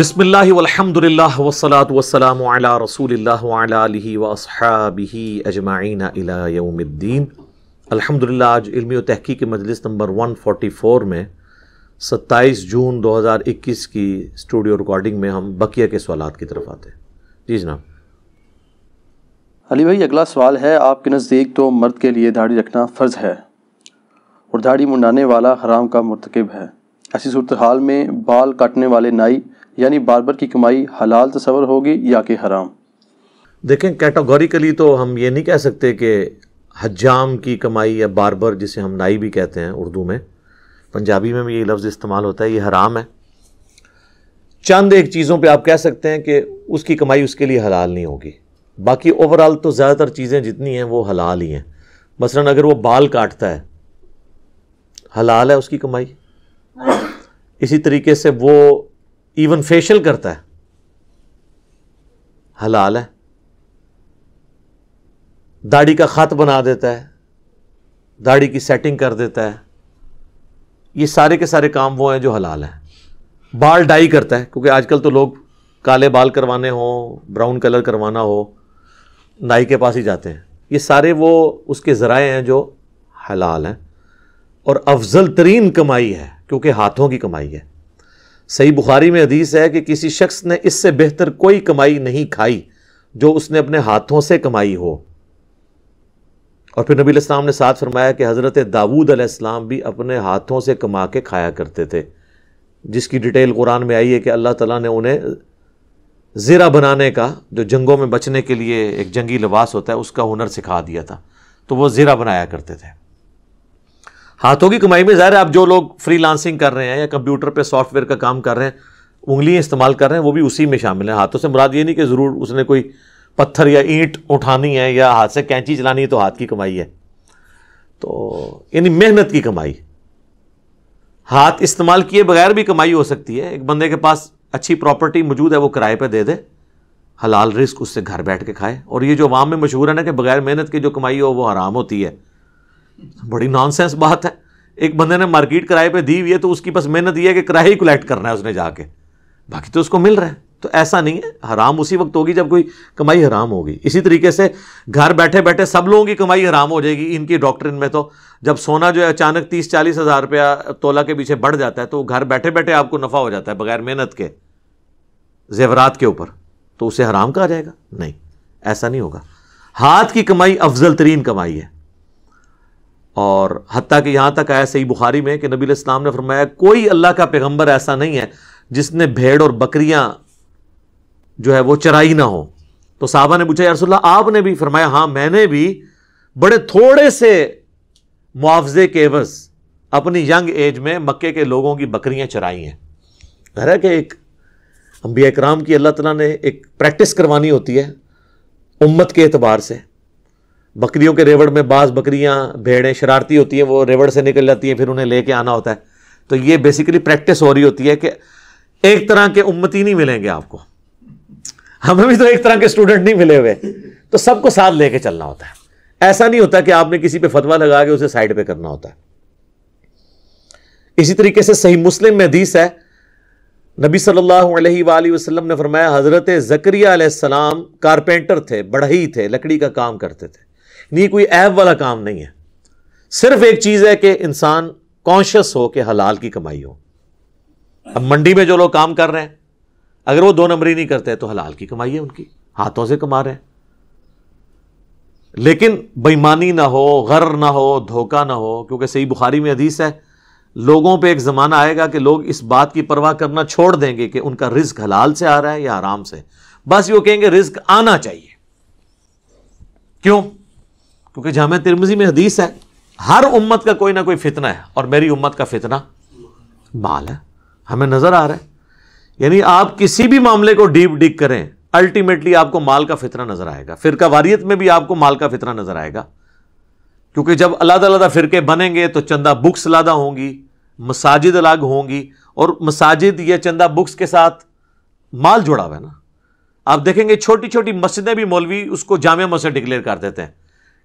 बिसमिल्लर वसलात वसलाम रसूल वसहाबी अजमाइन अलाउमद्दीन अलहमदिल्ला आज इल्मी तहकीक मजलिस नंबर 144 में 27 जून 2021 की स्टूडियो रिकॉर्डिंग में हम बकिया के सवाल की तरफ आते हैं जी जनाब अली भाई अगला सवाल है आपके नज़दीक तो मर्द के लिए दाढ़ी रखना फ़र्ज़ है और दाढ़ी मुंडाने वाला हराम का मरतकब है ऐसी सूरत हाल में बाल काटने वाले नाई यानी बारबर की कमाई हलाल तस्वर होगी या कि हराम देखें कैटेगोरिकली तो हम ये नहीं कह सकते कि हजाम की कमाई या बारबर जिसे हम नाई भी कहते हैं उर्दू में पंजाबी में भी ये लफ्ज़ इस्तेमाल होता है ये हराम है चंद एक चीज़ों पे आप कह सकते हैं कि उसकी कमाई उसके लिए हलाल नहीं होगी बाकी ओवरऑल तो ज़्यादातर चीज़ें जितनी हैं वो हलाल ही हैं मसला अगर वो बाल काटता है हलाल है उसकी कमाई इसी तरीके से वो इवन फेशियल करता है हलाल है दाढ़ी का ख़त बना देता है दाढ़ी की सेटिंग कर देता है ये सारे के सारे काम वो हैं जो हलाल हैं बाल डाई करता है क्योंकि आजकल तो लोग काले बाल करवाने हो ब्राउन कलर करवाना हो नाई के पास ही जाते हैं ये सारे वो उसके ज़राए हैं जो हलाल हैं और अफजल तरीन कमाई है क्योंकि हाथों की कमाई है सही बुखारी में हदीस है कि किसी शख्स ने इससे बेहतर कोई कमाई नहीं खाई जो उसने अपने हाथों से कमाई हो और फिर नबी इस्लाम ने साथ फरमाया कि हज़रत दाऊद अलैहिस्सलाम भी अपने हाथों से कमा के खाया करते थे जिसकी डिटेल कुरान में आई है कि अल्लाह ताला ने उन्हें ज़रा बनाने का जो जंगों में बचने के लिए एक जंगी लिबास होता है उसका हुनर सिखा दिया था तो वो ज़रा बनाया करते थे हाथों की कमाई में ज़ाहिर है आप जो लोग फ्रीलांसिंग कर रहे हैं या कंप्यूटर पे सॉफ्टवेयर का काम कर रहे हैं उंगलियां इस्तेमाल कर रहे हैं वो भी उसी में शामिल है हाथों से मुराद ये नहीं कि ज़रूर उसने कोई पत्थर या ईंट उठानी है या हाथ से कैंची चलानी है तो हाथ की कमाई है तो यानी मेहनत की कमाई हाथ इस्तेमाल किए बगैर भी कमाई हो सकती है एक बंदे के पास अच्छी प्रॉपर्टी मौजूद है वो किराए पर दे दे हलाल रिस्क उससे घर बैठ के खाए और ये जो वाम में मशहूर है ना कि बगैर मेहनत की जो कमाई हो वो हराम होती है बड़ी नॉनसेंस बात है एक बंदे ने मार्केट किराए पे दी हुई है तो उसकी बस मेहनत यह है कि किराया ही कलेक्ट करना है उसने जाके बाकी तो उसको मिल रहा है तो ऐसा नहीं है हराम उसी वक्त होगी जब कोई कमाई हराम होगी इसी तरीके से घर बैठे बैठे सब लोगों की कमाई हराम हो जाएगी इनकी डॉक्ट्रिन में तो जब सोना जो है अचानक तीस चालीस हज़ार रुपया तोला के पीछे बढ़ जाता है तो घर बैठे बैठे आपको नफ़ा हो जाता है बगैर मेहनत के जेवरात के ऊपर तो उसे हराम कहा जाएगा नहीं ऐसा नहीं होगा हाथ की कमाई अफजल तरीन कमाई है और हती कि यहाँ तक आया सही बुखारी में कि नबी इस्लाम ने फरमाया कोई अल्लाह का पैगम्बर ऐसा नहीं है जिसने भेड़ और बकरियाँ जो है वो चराई ना हो तो साहबा ने पूछा यारसोल्ला आपने भी फरमाया हाँ मैंने भी बड़े थोड़े से मुआवजे के एवज अपनी यंग एज में मक्के के लोगों की बकरियाँ चराई हैं घर कि एक अम्बिया कराम की अल्लाह तला ने एक प्रैक्टिस करवानी होती है उम्मत के अतबार से बकरियों के रेवड़ में बाज़ बकरियाँ भेड़ें शरारती होती हैं वो रेवड़ से निकल जाती हैं फिर उन्हें लेके आना होता है तो ये बेसिकली प्रैक्टिस हो रही होती है कि एक तरह के उम्मती नहीं मिलेंगे आपको हमें भी तो एक तरह के स्टूडेंट नहीं मिले हुए तो सबको साथ लेके चलना होता है ऐसा नहीं होता कि आपने किसी पे फतवा लगा के उसे साइड पे करना होता है इसी तरीके से सही मुस्लिम में हदीस है नबी सल्लल्लाहु अलैहि वसल्लम ने फरमाया हज़रत ज़करिया सलाम कारपेंटर थे बढ़ई थे लकड़ी का काम करते थे ये कोई ऐप वाला काम नहीं है सिर्फ एक चीज है कि इंसान कॉन्शियस हो कि हलाल की कमाई हो अब मंडी में जो लोग काम कर रहे हैं अगर वो दो नंबरी नहीं करते तो हलाल की कमाई है उनकी हाथों से कमा रहे हैं लेकिन बेईमानी ना हो गर ना हो धोखा ना हो क्योंकि सही बुखारी में हदीस है लोगों पे एक ज़माना आएगा कि लोग इस बात की परवाह करना छोड़ देंगे कि उनका रिस्क हलाल से आ रहा है या आराम से बस वो कहेंगे रिस्क आना चाहिए क्यों क्योंकि जाम तिरमजी में हदीस है हर उम्मत का कोई ना कोई फितना है और मेरी उम्मत का फितना माल है हमें नज़र आ रहा है यानी आप किसी भी मामले को डीप डिग करें अल्टीमेटली आपको माल का फितना नज़र आएगा फिरका वारियत में भी आपको माल का फितना नज़र आएगा क्योंकि जब अलग अलग फ़िरके बनेंगे तो चंदा बुक्स अलादा होंगी मसाजिद अलग होंगी और मसाजिद या चंदा बुक्स के साथ माल जुड़ा हुआ है ना आप देखेंगे छोटी छोटी मस्जिदें भी मौलवी उसको जाम मस्जिद डिक्लेयर कर देते हैं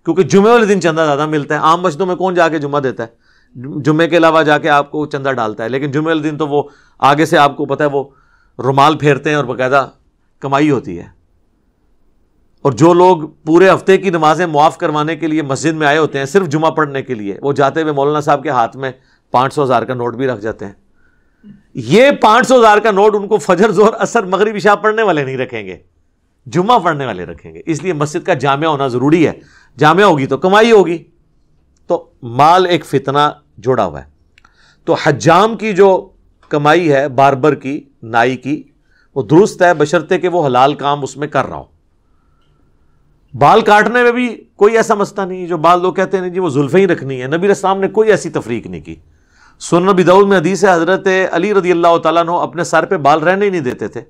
क्योंकि जुमे वाले दिन चंदा ज़्यादा मिलता है आम मस्जिदों में कौन जाके जुमा देता है जुमे के अलावा जाके आपको चंदा डालता है लेकिन जुमे वाले दिन तो वो आगे से आपको पता है वो रुमाल फेरते हैं और बाकायदा कमाई होती है और जो लोग पूरे हफ्ते की नमाज़ें मुआफ़ करवाने के लिए मस्जिद में आए होते हैं सिर्फ जुमा पढ़ने के लिए वो जाते हुए मौलाना साहब के हाथ में पांच सौ हज़ार का नोट भी रख जाते हैं ये पांच सौ हज़ार का नोट उनको फजर जोर असर मगरब इशा पढ़ने वाले नहीं रखेंगे जुमा पढ़ने वाले रखेंगे इसलिए मस्जिद का जामिया होना ज़रूरी है जामे होगी तो कमाई होगी तो माल एक फितना जुड़ा हुआ है तो हजाम की जो कमाई है बारबर की नाई की वो दुरुस्त है बशर्ते कि वो हलाल काम उसमें कर रहा हो बाल काटने में भी कोई ऐसा मसला नहीं जो बाल लोग कहते हैं जी वो जुल्फे ही रखनी है नबी रस्लाम ने कोई ऐसी तफरीक नहीं की सुन नबी दाऊद में हदीस है हज़रत अली रदी अल्लाह तु अपने सर पर बाल रहने ही नहीं देते थे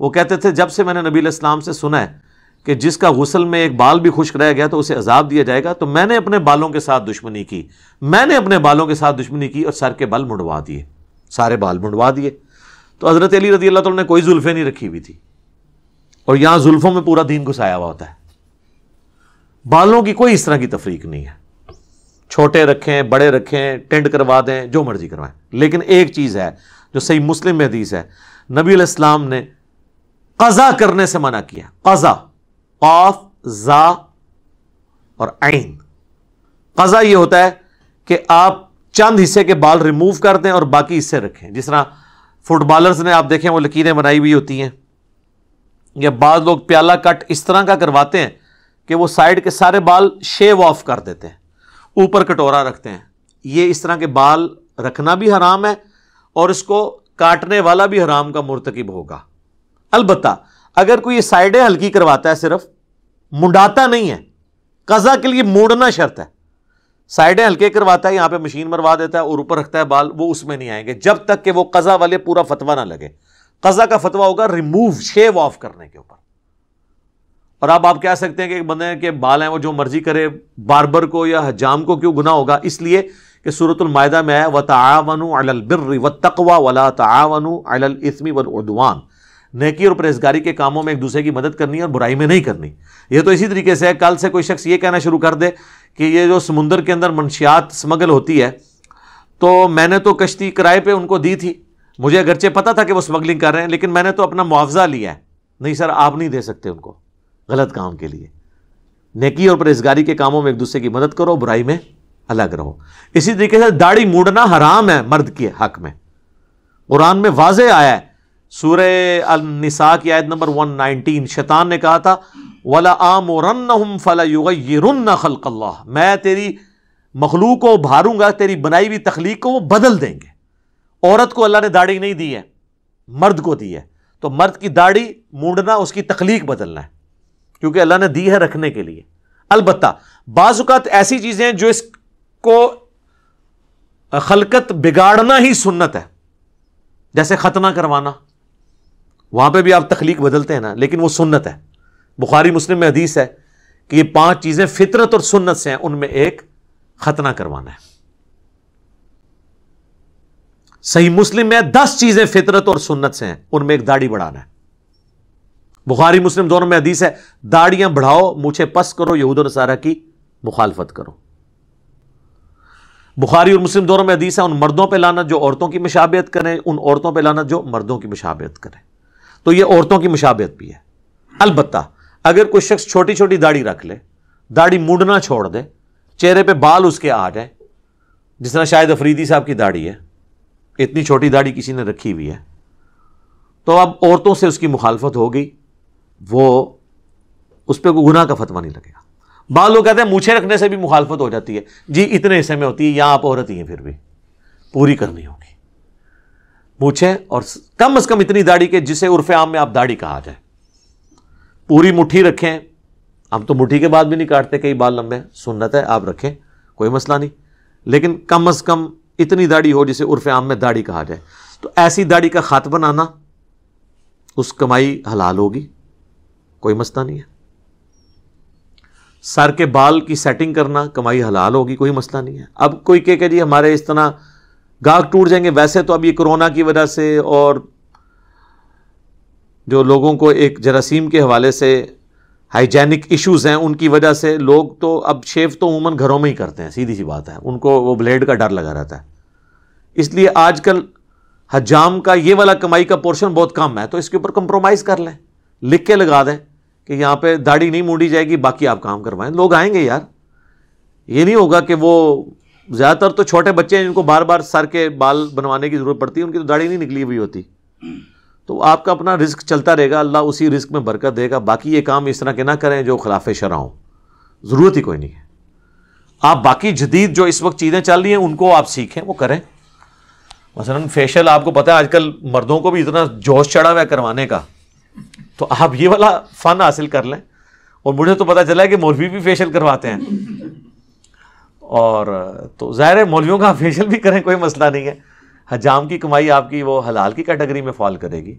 वो कहते थे जब से मैंने नबी इस्लाम से सुना है कि जिसका गुसल में एक बाल भी खुश रह गया तो उसे अजाब दिया जाएगा तो मैंने अपने बालों के साथ दुश्मनी की मैंने अपने बालों के साथ दुश्मनी की और सर के बाल मुंडवा दिए सारे बाल मुंडवा दिए तो हज़रत अली रजी अल्लाह ने कोई जुल्फे नहीं रखी हुई थी और यहां जुल्फ़ों में पूरा दीन घुसाया हुआ होता है बालों की कोई इस तरह की तफरीक नहीं है छोटे रखें बड़े रखें टेंट करवा दें जो मर्जी करवाएं लेकिन एक चीज़ है जो सही मुस्लिम हदीस है नबी ने कज़ा करने से मना किया कज़ा काफ जा और आइन कज़ा ये होता है कि आप चंद हिस्से के बाल रिमूव कर दें और बाकी हिस्से रखें जिस तरह फुटबॉलर्स ने आप देखें वो लकीरें बनाई हुई होती हैं या बाद लोग प्याला कट इस तरह का करवाते हैं कि वो साइड के सारे बाल शेव ऑफ कर देते हैं ऊपर कटोरा रखते हैं ये इस तरह के बाल रखना भी हराम है और इसको काटने वाला भी हराम का मुरतकब होगा अलबत्ता अगर कोई साइडें हल्की करवाता है सिर्फ मुंडाता नहीं है कज़ा के लिए मोड़ना शर्त है साइडें हल्के करवाता है यहां पे मशीन मरवा देता है और ऊपर रखता है बाल वो उसमें नहीं आएंगे जब तक कि वो कज़ा वाले पूरा फतवा ना लगे कज़ा का फतवा होगा रिमूव शेव ऑफ करने के ऊपर और अब आप कह सकते हैं कि बंदे के बाल हैं वो जो मर्जी करे बारबर को या हजाम को क्यों गुना होगा इसलिए कि सूरतमायदा में आया व अलबिर व तकवा वला तावन अलमी उदवान नेकी और परहेजगारी के कामों में एक दूसरे की मदद करनी है और बुराई में नहीं करनी ये तो इसी तरीके से है कल से कोई शख्स ये कहना शुरू कर दे कि ये जो समुंदर के अंदर मनशियात स्मगल होती है तो मैंने तो कश्ती किराए पर उनको दी थी मुझे अगरचे पता था कि वो स्मगलिंग कर रहे हैं लेकिन मैंने तो अपना मुआवजा लिया है नहीं सर आप नहीं दे सकते उनको गलत काम के लिए नेकी और परहेजगारी के कामों में एक दूसरे की मदद करो बुराई में अलग रहो इसी तरीके से दाढ़ी मूडना हराम है मर्द के हक में कुरान में वाजे आया है सूर्य अलनिसा की आयत नंबर 119 शैतान ने कहा था वला हम फला युग यरुन्न खलकल्ला मैं तेरी मखलू को भारूंगा तेरी बनाई हुई तख्लीक को वो बदल देंगे औरत को अल्लाह ने दाढ़ी नहीं दी है मर्द को दी है तो मर्द की दाढ़ी मूंडना उसकी तखलीक बदलना है क्योंकि अल्लाह ने दी है रखने के लिए अलबत् बाज़ात ऐसी चीज़ें जो इसको खलकत बिगाड़ना ही सुन्नत है जैसे खतना करवाना वहां पर भी आप तखलीक बदलते हैं ना लेकिन वो सुन्नत है बुखारी मुस्लिम में हदीस है कि ये पांच चीज़ें फितरत और सुन्नत से हैं उनमें एक खतना करवाना है सही मुस्लिम में दस चीज़ें फितरत और सुन्नत से हैं उनमें एक दाढ़ी बढ़ाना है बुखारी मुस्लिम दोनों में हदीस है दाढ़ियां बढ़ाओ मुझे पस करो यहूद नसारा की मुखालफत करो बुखारी और मुस्लिम दोनों में हदीस है उन मर्दों पर लाना जो औरतों की मशाबियत करें उन औरतों पर लाना जो मर्दों की मशाबियत करें तो यह औरतों की मुशाबियत भी है अलबत् अगर कोई शख्स छोटी छोटी दाढ़ी रख ले दाढ़ी मुड़ना छोड़ दे चेहरे पर बाल उसके आ जाए जिस तरह शायद अफरीदी साहब की दाढ़ी है इतनी छोटी दाढ़ी किसी ने रखी हुई है तो अब औरतों से उसकी मुखालफत हो गई वो उस पर कोई गुनाह का फतवा नहीं लगेगा बाल लोग कहते हैं मूछे रखने से भी मुखालफत हो जाती है जी इतने हिस्से में होती है या आप औरत ही हैं फिर भी पूरी करनी होगी पूछें और कम अज कम इतनी दाढ़ी के जिसे उर्फ आम में आप दाढ़ी कहा जाए पूरी मुट्ठी रखें हम तो मुट्ठी के बाद भी नहीं काटते कई बाल लंबे सुन्नत है आप रखें कोई मसला नहीं लेकिन कम अज कम इतनी दाढ़ी हो जिसे उर्फ आम में दाढ़ी कहा जाए तो ऐसी दाढ़ी का खात बनाना उस कमाई हलाल होगी कोई मसला नहीं है सर के बाल की सेटिंग करना कमाई हलाल होगी कोई मसला नहीं है अब कोई कह के जी हमारे इस तरह गाहक टूट जाएंगे वैसे तो अब ये कोरोना की वजह से और जो लोगों को एक जरासीम के हवाले से हाइजेनिक इश्यूज हैं उनकी वजह से लोग तो अब शेव तो उमूमन घरों में ही करते हैं सीधी सी बात है उनको वो ब्लेड का डर लगा रहता है इसलिए आजकल हजाम का ये वाला कमाई का पोर्शन बहुत कम है तो इसके ऊपर कंप्रोमाइज़ कर लें लिख के लगा दें कि यहाँ पे दाढ़ी नहीं मूडी जाएगी बाकी आप काम करवाएं लोग आएंगे यार ये नहीं होगा कि वो ज़्यादातर तो छोटे बच्चे हैं जिनको बार बार सर के बाल बनवाने की ज़रूरत पड़ती है उनकी तो दाढ़ी नहीं निकली हुई होती तो आपका अपना रिस्क चलता रहेगा अल्लाह उसी रिस्क में बरकत देगा बाकी ये काम इस तरह के ना करें जो खिलाफ शरा हों ज़रूरत ही कोई नहीं है आप बाकी जदीद जो इस वक्त चीज़ें चल रही हैं उनको आप सीखें वो करें मसलन फेशियल आपको पता है आजकल मर्दों को भी इतना जोश चढ़ा हुआ है करवाने का तो आप ये वाला फ़न हासिल कर लें और मुझे तो पता चला है कि मौलवी भी फेशियल करवाते हैं और तो ज़ाहिर है मौलवियों का फेशियल भी करें कोई मसला नहीं है हजाम की कमाई आपकी वो हलाल की कैटेगरी में फॉल करेगी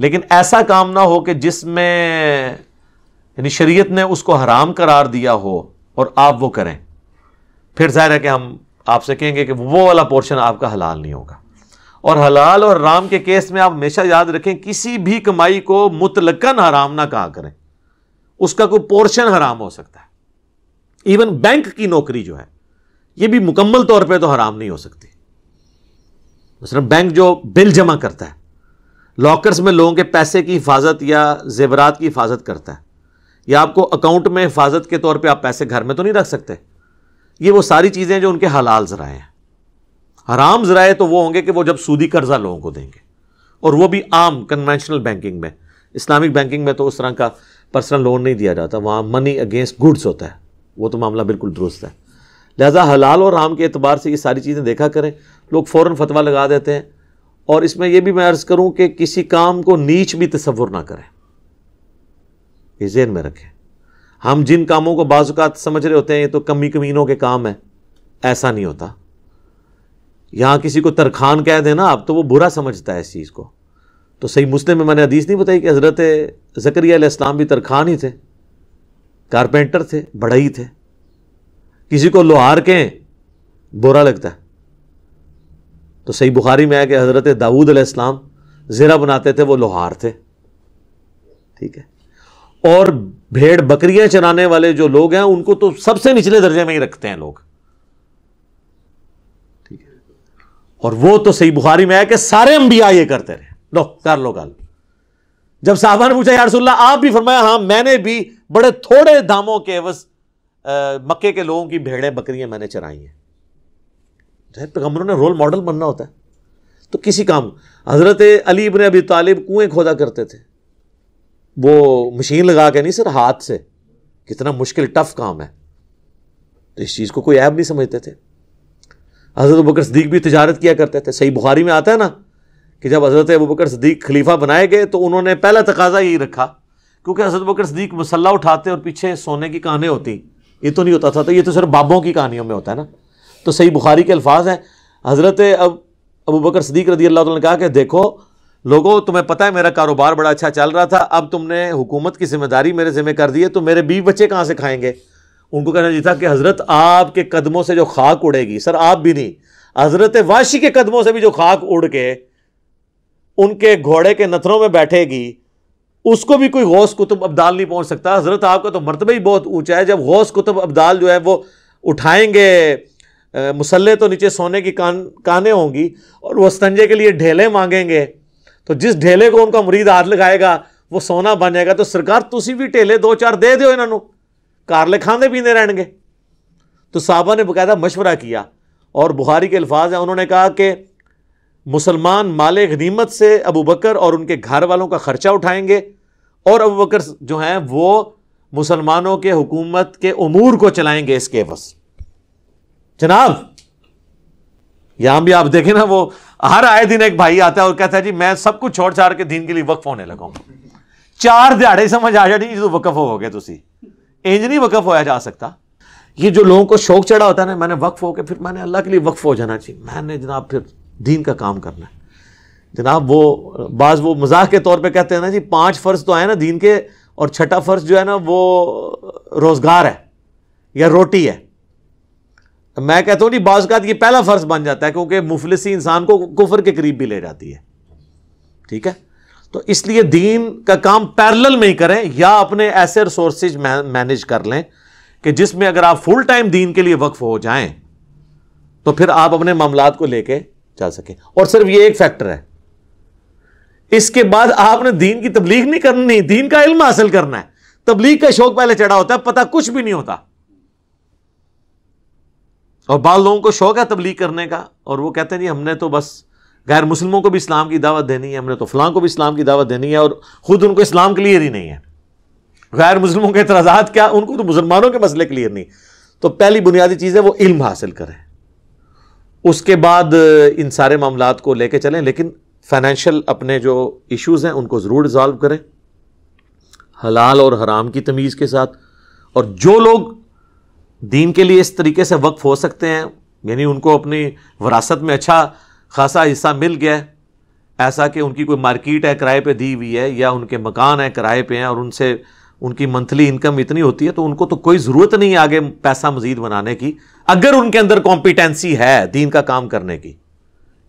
लेकिन ऐसा काम ना हो कि जिसमें यानी शरीयत ने उसको हराम करार दिया हो और आप वो करें फिर ज़ाहिर है कि हम आपसे कहेंगे कि वो वाला पोर्शन आपका हलाल नहीं होगा और हलाल और हराम के केस में आप हमेशा याद रखें किसी भी कमाई को मुतलकन हराम ना कहा करें उसका कोई पोर्शन हराम हो सकता है इवन बैंक की नौकरी जो है ये भी मुकम्मल तौर पे तो हराम नहीं हो सकती मसलन मतलब बैंक जो बिल जमा करता है लॉकर्स में लोगों के पैसे की हिफाजत या जेवरात की हिफाजत करता है या आपको अकाउंट में हिफाजत के तौर पे आप पैसे घर में तो नहीं रख सकते ये वो सारी चीज़ें जो उनके हलाल ज़राए हैं हराम ज़राए तो वो होंगे कि वो जब सूदी कर्जा लोगों को देंगे और वो भी आम कन्वेंशनल बैंकिंग में इस्लामिक बैंकिंग में तो उस तरह का पर्सनल लोन नहीं दिया जाता वहाँ मनी अगेंस्ट गुड्स होता है वो तो मामला बिल्कुल दुरुस्त है लिहाजा हलाल और हराम के अतबार से ये सारी चीज़ें देखा करें लोग फ़ौर फतवा लगा देते हैं और इसमें यह भी मैं अर्ज़ करूँ कि किसी काम को नीच भी तस्वुर ना करें ये जेन में रखें हम जिन कामों को बाजुकात समझ रहे होते हैं ये तो कमी कमीनों के काम है ऐसा नहीं होता यहाँ किसी को तरखान कह देना आप तो वो बुरा समझता है इस चीज़ को तो सही मुस्लिम में मैंने हदीस नहीं बताई कि हज़रत ज़करिया इस्लाम भी तरखान ही थे कारपेंटर थे बढ़ई थे किसी को लोहार के बोरा लगता है तो सही बुखारी में आया कि हज़रत दाऊद अलैहिस्सलाम जीरा बनाते थे वो लोहार थे ठीक है और भेड़ बकरियां चराने वाले जो लोग हैं उनको तो सबसे निचले दर्जे में ही रखते हैं लोग ठीक है और वो तो सही बुखारी में आया कि सारे अंबिया ये करते रहे लो कर लो लो जब साहबा ने पूछा यारसोल्ला आप भी फरमाया हाँ मैंने भी बड़े थोड़े दामों के बस मक्के के लोगों की भेड़ें बकरियां मैंने चराई हैं जहर पैगम्बरों ने रोल मॉडल बनना होता है तो किसी काम हज़रत अली इबन अभी तालिब कुएं खोदा करते थे वो मशीन लगा के नहीं सर हाथ से कितना मुश्किल टफ काम है तो इस चीज़ को कोई ऐप नहीं समझते थे हज़रत बकर सदीक भी तजारत किया करते थे सही बुखारी में आता है ना कि जब हज़रत अबू बकर सदीक खलीफा बनाए गए तो उन्होंने पहला तकाजा यही रखा क्योंकि हजरत बकर सदीक मसल्ला उठाते और पीछे सोने की कहानी होती ये तो नहीं होता था तो ये तो सिर्फ बाबों की कहानियों में होता है ना तो सही बुखारी के अल्फाज हैं हज़रत अब अबू बकर सदीक रदी अल्लाह ने कहा कि देखो लोगों तुम्हें पता है मेरा कारोबार बड़ा अच्छा चल रहा था अब तुमने हुकूमत की जिम्मेदारी मेरे ज़िम्मे कर दी है तो मेरे बीवी बच्चे कहाँ से खाएंगे उनको कहना चाहिए था कि हज़रत आपके कदमों से जो खाक उड़ेगी सर आप भी नहीं हज़रत वाशी के कदमों से भी जो खाक उड़ के उनके घोड़े के नथरों में बैठेगी उसको भी कोई गौस कुतुब अब्दाल नहीं पहुंच सकता हज़रत आपका तो मरतबा ही बहुत ऊंचा है जब गौस कुतुब अब्दाल जो है वो उठाएंगे मुसल्ले तो नीचे सोने की कान काने होंगी और वह स्तंजे के लिए ढेले मांगेंगे तो जिस ढेले को उनका मुरीद हाथ लगाएगा वो सोना बन जाएगा तो सरकार तुम्हें भी ढेले दो चार दे दो इन्हों कारले खाने पीने रहेंगे तो साहबा ने बकायदा मशवरा किया और बुहारी के अल्फाज हैं उन्होंने कहा कि मुसलमान माल गनीमत से अबू बकर और उनके घर वालों का ख़र्चा उठाएंगे और अबू बकर जो है वो मुसलमानों के हुकूमत के अमूर को चलाएंगे इसके एवज जनाब यहां भी आप देखें ना वो हर आए दिन एक भाई आता है और कहता है जी मैं सब कुछ छोड़ छाड़ के दिन के लिए वक्फ होने लगा हूं चार दिहाड़े समझ आ जाए जो वक्फ हो गए तुम इंज नहीं वक्फ होया जा सकता ये जो लोगों को शौक चढ़ा होता है ना मैंने वक्फ होकर फिर मैंने अल्लाह के लिए वक्फ हो जाना चाहिए मैंने जनाब फिर दीन का काम करना है जनाब वो बाज़ वो मजाक के तौर पे कहते हैं ना जी पांच फ़र्ज़ तो आए ना दीन के और छठा फ़र्ज़ जो है ना वो रोज़गार है या रोटी है मैं कहता हूं जी बाज़ का ये पहला फ़र्ज़ बन जाता है क्योंकि मुफलसी इंसान को कुफर के करीब भी ले जाती है ठीक है तो इसलिए दीन का काम पैरल में ही करें या अपने ऐसे रिसोर्सेज मैनेज कर लें कि जिसमें अगर आप फुल टाइम दीन के लिए वक्फ हो जाए तो फिर आप अपने मामला को लेके चल सके और सिर्फ ये एक फैक्टर है इसके बाद आपने दीन की तबलीग नहीं करनी दीन का इल्म हासिल करना है तबलीग का शौक पहले चढ़ा होता है पता कुछ भी नहीं होता और बाल लोगों को शौक है तबलीग करने का और वो कहते हैं जी हमने तो बस गैर मुसलमों को भी इस्लाम की दावत देनी है हमने तो फलां को भी इस्लाम की दावत देनी है और खुद उनको इस्लाम क्लियर ही नहीं है गैर मुसलमों के एतराज़ात क्या उनको तो मुसलमानों के मसले क्लियर नहीं तो पहली बुनियादी चीज़ है वो इल्म हासिल करें उसके बाद इन सारे मामला को लेके चलें लेकिन फाइनेंशियल अपने जो इश्यूज़ हैं उनको ज़रूर रिजॉल्व करें हलाल और हराम की तमीज़ के साथ और जो लोग दीन के लिए इस तरीके से वक्फ हो सकते हैं यानी उनको अपनी वरासत में अच्छा खासा हिस्सा मिल गया है ऐसा कि उनकी कोई मार्केट है किराए पे दी हुई है या उनके मकान है किराए पे हैं और उनसे उनकी मंथली इनकम इतनी होती है तो उनको तो कोई ज़रूरत नहीं आगे पैसा मजीद बनाने की अगर उनके अंदर कॉम्पिटेंसी है दीन का काम करने की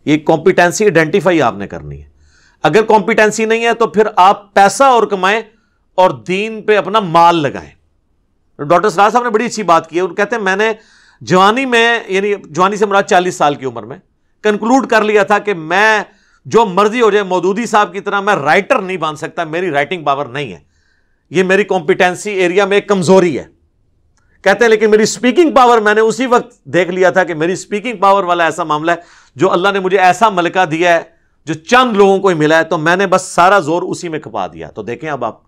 ये कॉम्पिटेंसी आइडेंटिफाई आपने करनी है अगर कॉम्पिटेंसी नहीं है तो फिर आप पैसा और कमाएं और दीन पे अपना माल लगाएं डॉक्टर सराज साहब ने बड़ी अच्छी बात की है उन कहते हैं मैंने जवानी में यानी जवानी से मुराद चालीस साल की उम्र में कंक्लूड कर लिया था कि मैं जो मर्जी हो जाए मौदूदी साहब की तरह मैं राइटर नहीं बन सकता मेरी राइटिंग पावर नहीं है ये मेरी कॉम्पिटेंसी एरिया में एक कमजोरी है कहते हैं लेकिन मेरी स्पीकिंग पावर मैंने उसी वक्त देख लिया था कि मेरी स्पीकिंग पावर वाला ऐसा मामला है जो अल्लाह ने मुझे ऐसा मलका दिया है जो चंद लोगों को ही मिला है तो मैंने बस सारा जोर उसी में खपा दिया तो देखें अब आप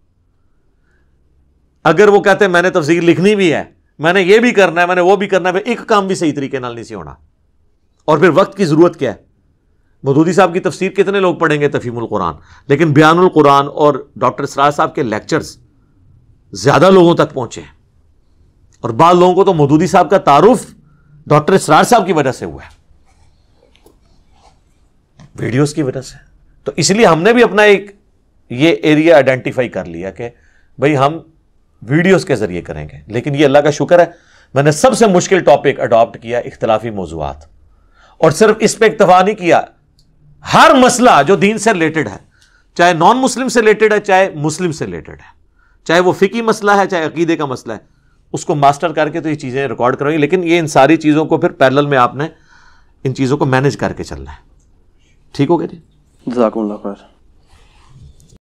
अगर वो कहते हैं मैंने तफसीर लिखनी भी है मैंने ये भी करना है मैंने वो भी करना है एक काम भी सही तरीके नहीं सी होना और फिर वक्त की ज़रूरत क्या है मदूदी साहब की तफसीर कितने लोग पढ़ेंगे तफीमुल कुरान लेकिन बयानुल कुरान और डॉक्टर सराज साहब के लेक्चर्स ज़्यादा लोगों तक पहुंचे और बाद लोगों को तो मोदूदी साहब का तारुफ डॉक्टर इसरार साहब की वजह से हुआ है वीडियोस की वजह से तो इसलिए हमने भी अपना एक ये एरिया आइडेंटिफाई कर लिया कि भाई हम वीडियोस के ज़रिए करेंगे लेकिन ये अल्लाह का शुक्र है मैंने सबसे मुश्किल टॉपिक अडॉप्ट किया इख्तलाफी मौजूद और सिर्फ इस पर इतफा नहीं किया हर मसला जो दीन से रिलेटेड है चाहे नॉन मुस्लिम से रिलेटेड है चाहे मुस्लिम से रिलेटेड है चाहे वो फ़िकी मसला है चाहे अकीदे का मसला है उसको मास्टर करके तो ये चीज़ें रिकॉर्ड करवाएंगे लेकिन ये इन सारी चीज़ों को फिर पैरल में आपने इन चीज़ों को मैनेज करके चलना है ठीक हो गया जी जजाकुल्ला